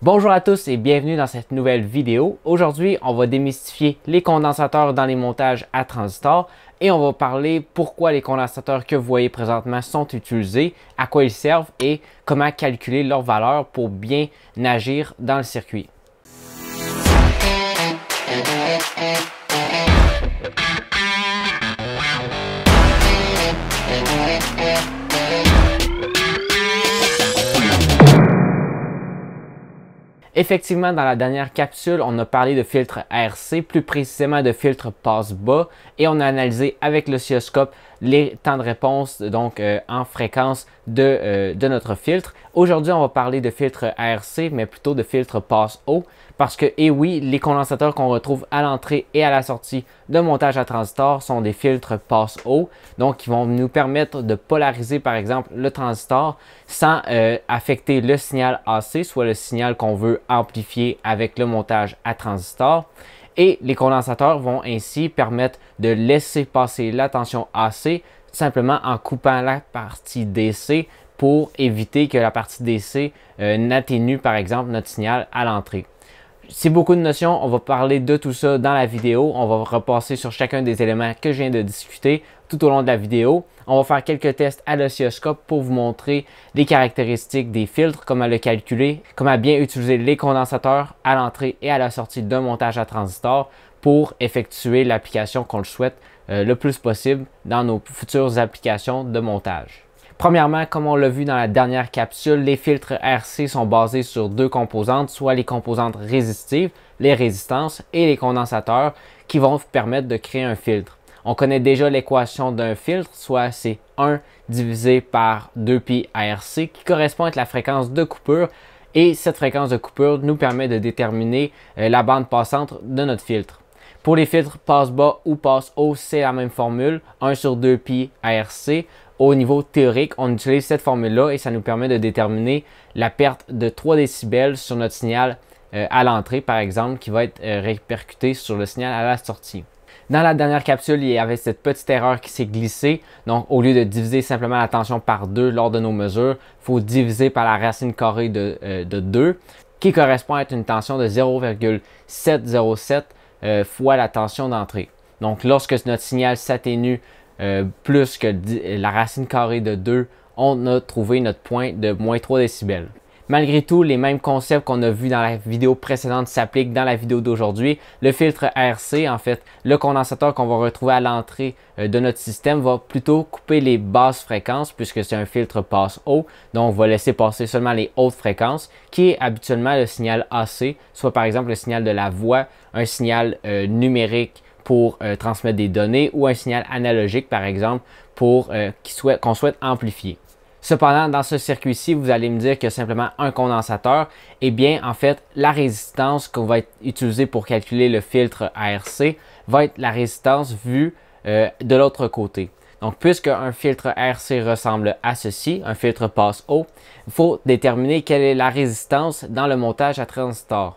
Bonjour à tous et bienvenue dans cette nouvelle vidéo. Aujourd'hui, on va démystifier les condensateurs dans les montages à transistor et on va parler pourquoi les condensateurs que vous voyez présentement sont utilisés, à quoi ils servent et comment calculer leur valeur pour bien agir dans le circuit. Effectivement, dans la dernière capsule, on a parlé de filtre RC, plus précisément de filtre passe-bas, et on a analysé avec l'oscilloscope les temps de réponse donc euh, en fréquence euh, de, notre filtre. Aujourd'hui, on va parler de filtre ARC, mais plutôt de filtre passe-haut, parce que, et eh oui, les condensateurs qu'on retrouve à l'entrée et à la sortie de montage à transistor sont des filtres passe-haut, donc qui vont nous permettre de polariser, par exemple, le transistor sans euh, affecter le signal AC, soit le signal qu'on veut amplifier avec le montage à transistor et les condensateurs vont ainsi permettre de laisser passer la tension AC simplement en coupant la partie DC pour éviter que la partie DC euh, n'atténue par exemple notre signal à l'entrée. C'est beaucoup de notions, on va parler de tout ça dans la vidéo, on va repasser sur chacun des éléments que je viens de discuter, tout au long de la vidéo. On va faire quelques tests à l'oscilloscope pour vous montrer les caractéristiques des filtres, comment le calculer, comment bien utiliser les condensateurs à l'entrée et à la sortie d'un montage à transistor pour effectuer l'application qu'on le souhaite euh, le plus possible dans nos futures applications de montage. Premièrement, comme on l'a vu dans la dernière capsule, les filtres RC sont basés sur deux composantes, soit les composantes résistives, les résistances et les condensateurs qui vont vous permettre de créer un filtre. On connaît déjà l'équation d'un filtre, soit c'est 1 divisé par 2pi ARC, qui correspond à la fréquence de coupure. Et cette fréquence de coupure nous permet de déterminer euh, la bande passante de notre filtre. Pour les filtres passe-bas ou passe-haut, c'est la même formule, 1 sur 2pi ARC. Au niveau théorique, on utilise cette formule-là et ça nous permet de déterminer la perte de 3 décibels sur notre signal euh, à l'entrée, par exemple, qui va être euh, répercuté sur le signal à la sortie. Dans la dernière capsule, il y avait cette petite erreur qui s'est glissée. Donc, au lieu de diviser simplement la tension par 2 lors de nos mesures, il faut diviser par la racine carrée de, 2, euh, qui correspond à une tension de 0,707 euh, fois la tension d'entrée. Donc, lorsque notre signal s'atténue euh, plus que la racine carrée de 2, on a trouvé notre point de moins 3 décibels. Malgré tout, les mêmes concepts qu'on a vus dans la vidéo précédente s'appliquent dans la vidéo d'aujourd'hui. Le filtre RC, en fait, le condensateur qu'on va retrouver à l'entrée euh, de notre système va plutôt couper les basses fréquences puisque c'est un filtre passe-haut, donc on va laisser passer seulement les hautes fréquences qui est habituellement le signal AC, soit par exemple le signal de la voix, un signal euh, numérique pour euh, transmettre des données ou un signal analogique par exemple pour qu'on souhaite amplifier. Cependant, dans ce circuit-ci, vous allez me dire que simplement un condensateur, eh bien, en fait, la résistance qu'on va utiliser pour calculer le filtre ARC va être la résistance vue euh, de l'autre côté. Donc, puisque un filtre ARC ressemble à ceci, un filtre passe-haut, il faut déterminer quelle est la résistance dans le montage à transistor.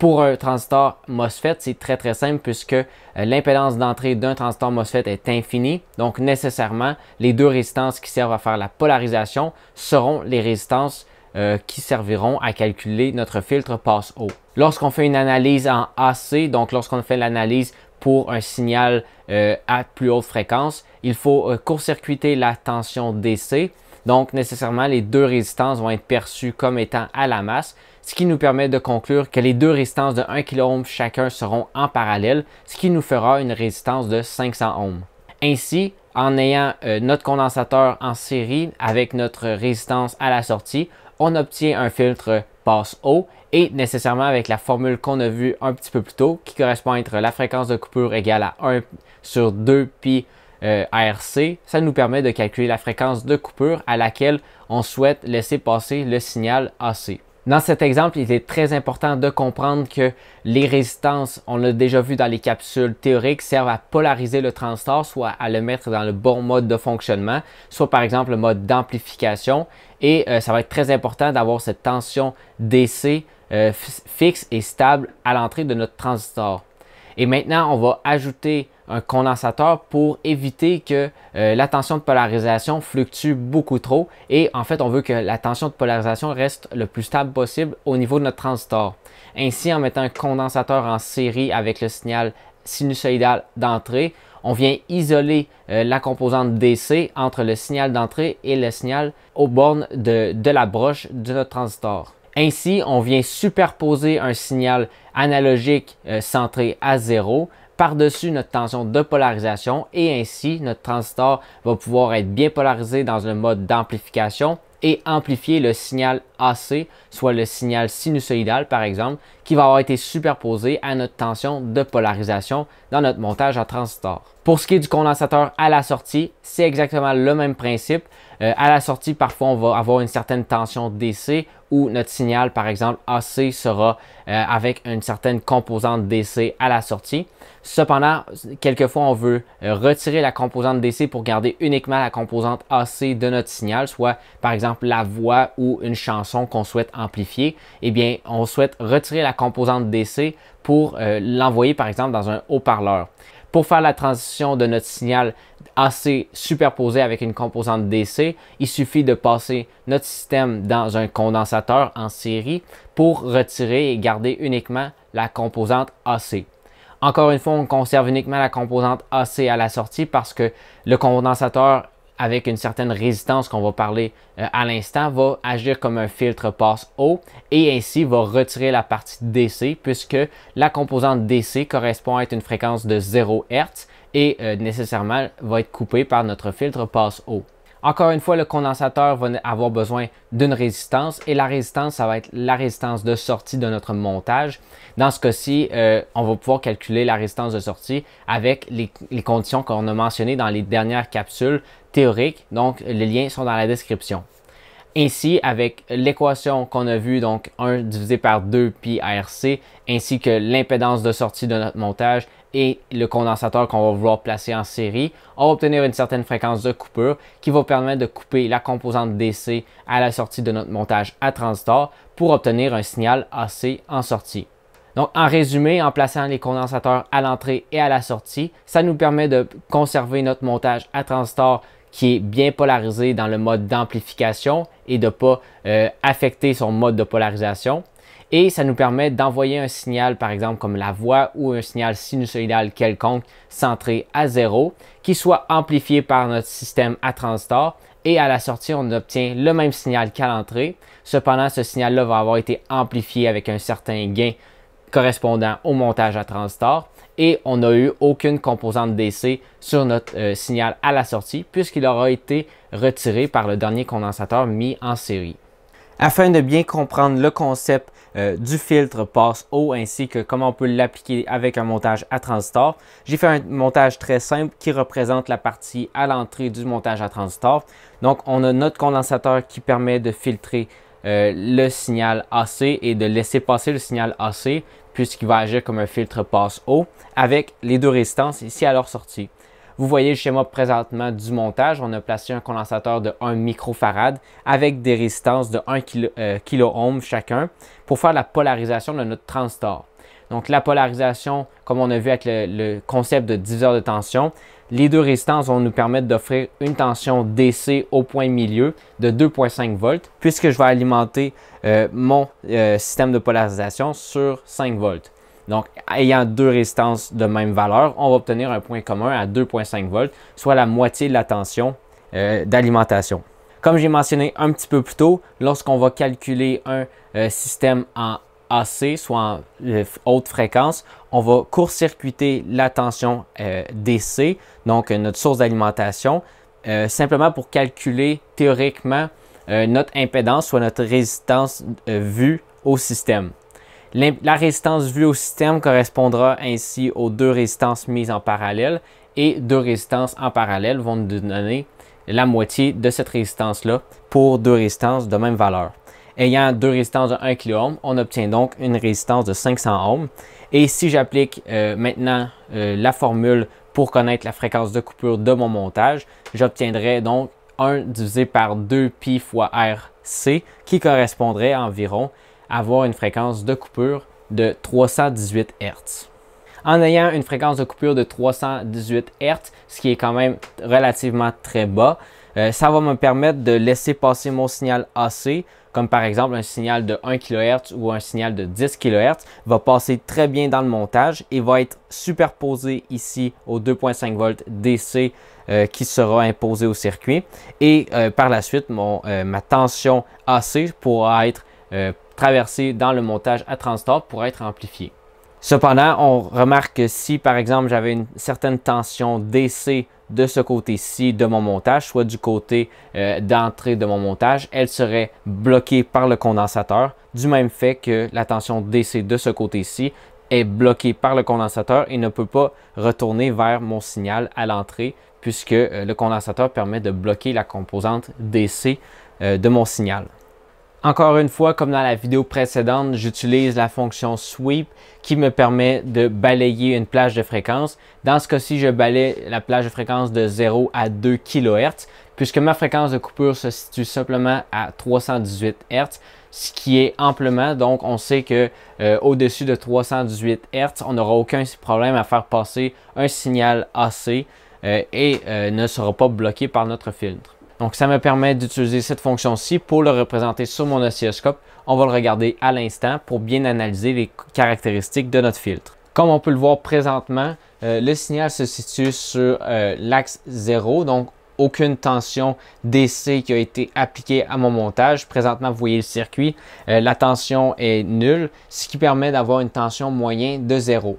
Pour un transistor MOSFET, c'est très très simple puisque euh, l'impédance d'entrée d'un transistor MOSFET est infinie. Donc nécessairement, les deux résistances qui servent à faire la polarisation seront les résistances euh, qui serviront à calculer notre filtre passe-haut. Lorsqu'on fait une analyse en AC, donc lorsqu'on fait l'analyse pour un signal euh, à plus haute fréquence, il faut court-circuiter la tension DC. Donc nécessairement, les deux résistances vont être perçues comme étant à la masse, ce qui nous permet de conclure que les deux résistances de 1 kOhm chacun seront en parallèle, ce qui nous fera une résistance de 500 ohms. Ainsi, en ayant euh, notre condensateur en série avec notre résistance à la sortie, on obtient un filtre passe haut et nécessairement avec la formule qu'on a vue un petit peu plus tôt qui correspond à être la fréquence de coupure égale à 1 sur 2 pi ARC, euh, ça nous permet de calculer la fréquence de coupure à laquelle on souhaite laisser passer le signal AC. Dans cet exemple, il est très important de comprendre que les résistances, on l'a déjà vu dans les capsules théoriques, servent à polariser le transistor, soit à le mettre dans le bon mode de fonctionnement, soit par exemple le mode d'amplification. Et euh, ça va être très important d'avoir cette tension DC euh, fixe et stable à l'entrée de notre transistor. Et maintenant, on va ajouter un condensateur pour éviter que euh, la tension de polarisation fluctue beaucoup trop et en fait on veut que la tension de polarisation reste le plus stable possible au niveau de notre transistor. Ainsi en mettant un condensateur en série avec le signal sinusoïdal d'entrée, on vient isoler euh, la composante DC entre le signal d'entrée et le signal aux bornes de, la broche de notre transistor. Ainsi, on vient superposer un signal analogique euh, centré à zéro par-dessus notre tension de polarisation et ainsi notre transistor va pouvoir être bien polarisé dans le mode d'amplification et amplifier le signal AC, soit le signal sinusoïdal par exemple, qui va avoir été superposé à notre tension de polarisation dans notre montage à transistor. Pour ce qui est du condensateur à la sortie, c'est exactement le même principe. Euh, à la sortie, parfois, on va avoir une certaine tension DC ou notre signal, par exemple AC, sera euh, avec une certaine composante DC à la sortie. Cependant, quelquefois, on veut euh, retirer la composante DC pour garder uniquement la composante AC de notre signal, soit par exemple la voix ou une chanson qu'on souhaite amplifier. Eh bien, on souhaite retirer la composante DC pour euh, l'envoyer par exemple dans un haut-parleur. Pour faire la transition de notre signal AC superposé avec une composante DC, il suffit de passer notre système dans un condensateur en série pour retirer et garder uniquement la composante AC. Encore une fois, on conserve uniquement la composante AC à la sortie parce que le condensateur avec une certaine résistance qu'on va parler euh, à l'instant, va agir comme un filtre passe-haut et ainsi va retirer la partie DC puisque la composante DC correspond à une fréquence de 0 Hz et euh, nécessairement va être coupé par notre filtre passe haut Encore une fois, le condensateur va avoir besoin d'une résistance et la résistance, ça va être la résistance de sortie de notre montage. Dans ce cas-ci, euh, on va pouvoir calculer la résistance de sortie avec les, les conditions qu'on a mentionnées dans les dernières capsules théoriques. Donc, les liens sont dans la description. Ainsi, avec l'équation qu'on a vue, donc 1 divisé par 2 pi RC, ainsi que l'impédance de sortie de notre montage et le condensateur qu'on va vouloir placer en série, on va obtenir une certaine fréquence de coupure qui va permettre de couper la composante DC à la sortie de notre montage à transistor pour obtenir un signal AC en sortie. Donc, en résumé, en plaçant les condensateurs à l'entrée et à la sortie, ça nous permet de conserver notre montage à transistor qui est bien polarisé dans le mode d'amplification et de ne pas euh, affecter son mode de polarisation. Et ça nous permet d'envoyer un signal, par exemple, comme la voix ou un signal sinusoïdal quelconque centré à zéro, qui soit amplifié par notre système à transistor. Et à la sortie, on obtient le même signal qu'à l'entrée. Cependant, ce signal-là va avoir été amplifié avec un certain gain correspondant au montage à transistor et on n'a eu aucune composante DC sur notre euh, signal à la sortie puisqu'il aura été retiré par le dernier condensateur mis en série. Afin de bien comprendre le concept euh, du filtre passe-haut ainsi que comment on peut l'appliquer avec un montage à transistor, j'ai fait un montage très simple qui représente la partie à l'entrée du montage à transistor. Donc on a notre condensateur qui permet de filtrer euh, le signal AC et de laisser passer le signal AC puisqu'il va agir comme un filtre passe-haut avec les deux résistances ici à leur sortie. Vous voyez le schéma présentement du montage. On a placé un condensateur de 1 microfarad avec des résistances de 1 kohm euh, chacun pour faire la polarisation de notre transistor. Donc la polarisation, comme on a vu avec le concept de diviseur de tension, les deux résistances vont nous permettre d'offrir une tension DC au point milieu de 2.5 volts puisque je vais alimenter euh, mon euh, système de polarisation sur 5 volts. Donc, ayant deux résistances de même valeur, on va obtenir un point commun à 2.5 volts, soit la moitié de la tension euh, d'alimentation. Comme j'ai mentionné un petit peu plus tôt, lorsqu'on va calculer un système en AC, soit en euh, haute fréquence, on va court-circuiter la tension euh, DC, donc euh, notre source d'alimentation, simplement pour calculer théoriquement notre impédance, soit notre résistance vue au système. La résistance vue au système correspondra ainsi aux deux résistances mises en parallèle et deux résistances en parallèle vont nous donner la moitié de cette résistance-là pour deux résistances de même valeur ayant deux résistances de 1 kΩ, on obtient donc une résistance de 500 ohms. Et si j'applique euh, maintenant euh, la formule pour connaître la fréquence de coupure de mon montage, j'obtiendrai donc 1 divisé par 2pi fois RC qui correspondrait à environ à avoir une fréquence de coupure de 318 Hz. En ayant une fréquence de coupure de 318 Hz, ce qui est quand même relativement très bas, euh, ça va me permettre de laisser passer mon signal AC comme par exemple un signal de 1 kHz ou un signal de 10 kHz, va passer très bien dans le montage et va être superposé ici aux 2.5 volts DC euh, qui sera imposé au circuit. Et euh, par la suite, mon, euh, ma tension AC pourra être traversée dans le montage à transistor pour être amplifiée. Cependant, on remarque que si, par exemple, j'avais une certaine tension DC de ce côté-ci de mon montage, soit du côté euh, d'entrée de mon montage, elle serait bloquée par le condensateur, du même fait que la tension DC de ce côté-ci est bloquée par le condensateur et ne peut pas retourner vers mon signal à l'entrée, puisque euh, le condensateur permet de bloquer la composante DC euh, de mon signal. Encore une fois, comme dans la vidéo précédente, j'utilise la fonction sweep qui me permet de balayer une plage de fréquence. Dans ce cas-ci, je balaye la plage de fréquence de 0 à 2 kHz puisque ma fréquence de coupure se situe simplement à 318 Hz, ce qui est amplement. Donc, on sait que euh, au-dessus de 318 Hz, on n'aura aucun problème à faire passer un signal AC euh, et euh, ne sera pas bloqué par notre filtre. Donc, ça me permet d'utiliser cette fonction-ci pour le représenter sur mon oscilloscope. On va le regarder à l'instant pour bien analyser les caractéristiques de notre filtre. Comme on peut le voir présentement, euh, le signal se situe sur euh, l'axe 0, donc aucune tension DC qui a été appliquée à mon montage. Présentement, vous voyez le circuit, euh, la tension est nulle, ce qui permet d'avoir une tension moyenne de 0.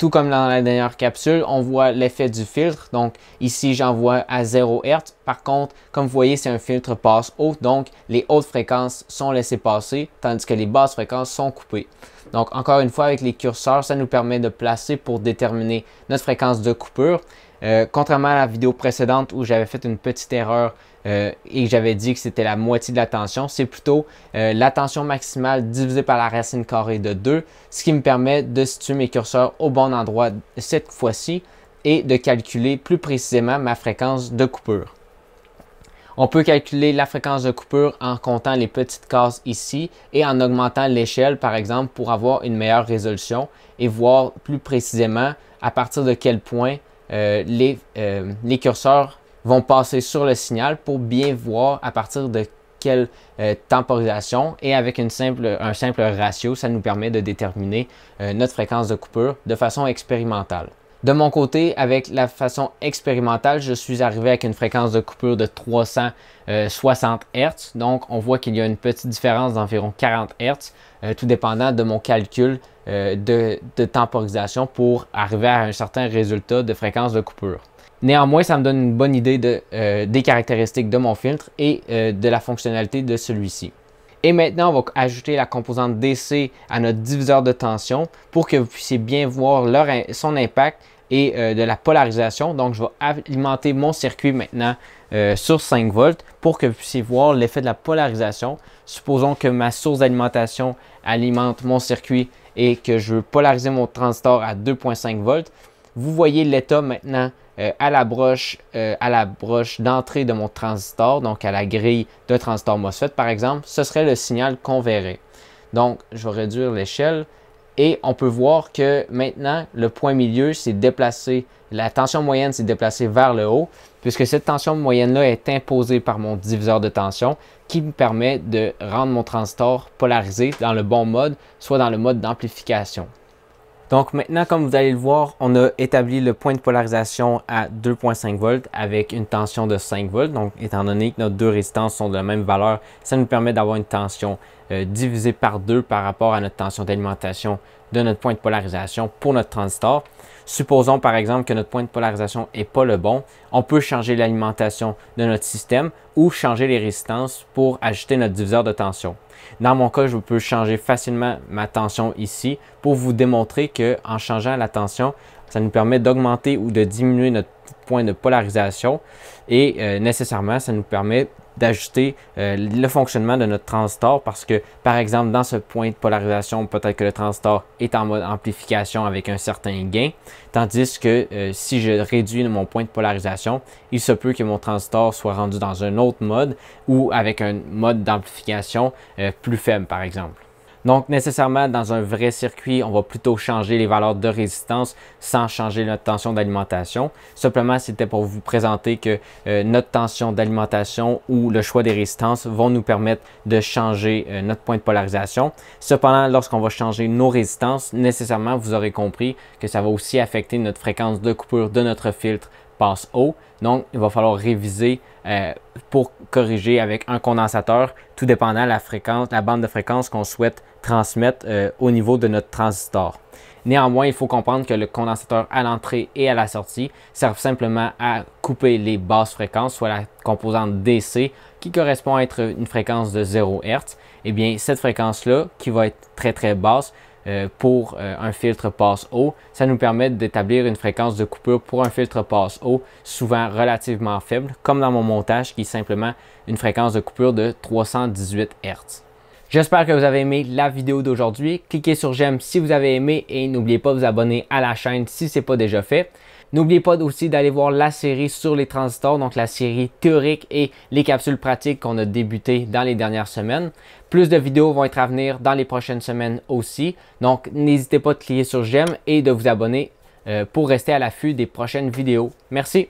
Tout comme dans la dernière capsule, on voit l'effet du filtre. Donc ici, j'envoie à 0 Hz. Par contre, comme vous voyez, c'est un filtre passe haut. Donc les hautes fréquences sont laissées passer, tandis que les basses fréquences sont coupées. Donc encore une fois, avec les curseurs, ça nous permet de placer pour déterminer notre fréquence de coupure. Euh, contrairement à la vidéo précédente où j'avais fait une petite erreur euh, et j'avais dit que c'était la moitié de la tension, c'est plutôt euh, la tension maximale divisée par la racine carrée de 2, ce qui me permet de situer mes curseurs au bon endroit cette fois-ci et de calculer plus précisément ma fréquence de coupure. On peut calculer la fréquence de coupure en comptant les petites cases ici et en augmentant l'échelle, par exemple, pour avoir une meilleure résolution et voir plus précisément à partir de quel point euh, les, les curseurs vont passer sur le signal pour bien voir à partir de quelle euh, temporisation et avec une simple, un simple ratio, ça nous permet de déterminer euh, notre fréquence de coupure de façon expérimentale. De mon côté, avec la façon expérimentale, je suis arrivé avec une fréquence de coupure de 360 euh, Hz. Donc, on voit qu'il y a une petite différence d'environ 40 Hz, tout dépendant de mon calcul de, de temporisation pour arriver à un certain résultat de fréquence de coupure. Néanmoins, ça me donne une bonne idée euh, des caractéristiques de mon filtre et euh, de la fonctionnalité de celui-ci. Et maintenant, on va ajouter la composante DC à notre diviseur de tension pour que vous puissiez bien voir son impact et euh, de la polarisation. Donc, je vais alimenter mon circuit maintenant sur 5 volts pour que vous puissiez voir l'effet de la polarisation. Supposons que ma source d'alimentation alimente mon circuit et que je veux polariser mon transistor à 2.5 volts. Vous voyez l'état maintenant euh, euh, à la broche, d'entrée de mon transistor, donc à la grille de transistor MOSFET par exemple, ce serait le signal qu'on verrait. Donc, je vais réduire l'échelle et on peut voir que maintenant, le point milieu s'est déplacé, la tension moyenne s'est déplacée vers le haut, puisque cette tension moyenne-là est imposée par mon diviseur de tension qui me permet de rendre mon transistor polarisé dans le bon mode, soit dans le mode d'amplification. Donc maintenant, comme vous allez le voir, on a établi le point de polarisation à 2.5 volts avec une tension de 5 volts. Donc étant donné que nos deux résistances sont de la même valeur, ça nous permet d'avoir une tension euh, divisée par deux par rapport à notre tension d'alimentation de notre point de polarisation pour notre transistor. Supposons par exemple que notre point de polarisation n'est pas le bon, on peut changer l'alimentation de notre système ou changer les résistances pour ajuster notre diviseur de tension. Dans mon cas, je peux changer facilement ma tension ici pour vous démontrer qu'en changeant la tension, ça nous permet d'augmenter ou de diminuer notre point de polarisation et euh, nécessairement, ça nous permet d'ajuster euh, le fonctionnement de notre transistor parce que, par exemple, dans ce point de polarisation, peut-être que le transistor est en mode amplification avec un certain gain, tandis que euh, si je réduis mon point de polarisation, il se peut que mon transistor soit rendu dans un autre mode ou avec un mode d'amplification plus faible, par exemple. Donc nécessairement, dans un vrai circuit, on va plutôt changer les valeurs de résistance sans changer notre tension d'alimentation. Simplement, c'était pour vous présenter que euh, notre tension d'alimentation ou le choix des résistances vont nous permettre de changer euh, notre point de polarisation. Cependant, lorsqu'on va changer nos résistances, nécessairement, vous aurez compris que ça va aussi affecter notre fréquence de coupure de notre filtre passe haut. Donc, il va falloir réviser euh, pour corriger avec un condensateur, tout dépendant la fréquence, la bande de fréquence qu'on souhaite transmettre euh, au niveau de notre transistor. Néanmoins, il faut comprendre que le condensateur à l'entrée et à la sortie servent simplement à couper les basses fréquences, soit la composante DC, qui correspond à être une fréquence de 0 Hz. et bien, cette fréquence-là, qui va être très très basse, euh, pour euh, un filtre passe haut Ça nous permet d'établir une fréquence de coupure pour un filtre passe haut souvent relativement faible, comme dans mon montage qui est simplement une fréquence de coupure de 318 Hz. J'espère que vous avez aimé la vidéo d'aujourd'hui. Cliquez sur j'aime si vous avez aimé et n'oubliez pas de vous abonner à la chaîne si ce n'est pas déjà fait. N'oubliez pas aussi d'aller voir la série sur les transistors, donc la série théorique et les capsules pratiques qu'on a débutées dans les dernières semaines. Plus de vidéos vont être à venir dans les prochaines semaines aussi. Donc n'hésitez pas à cliquer sur j'aime et de vous abonner euh, pour rester à l'affût des prochaines vidéos. Merci.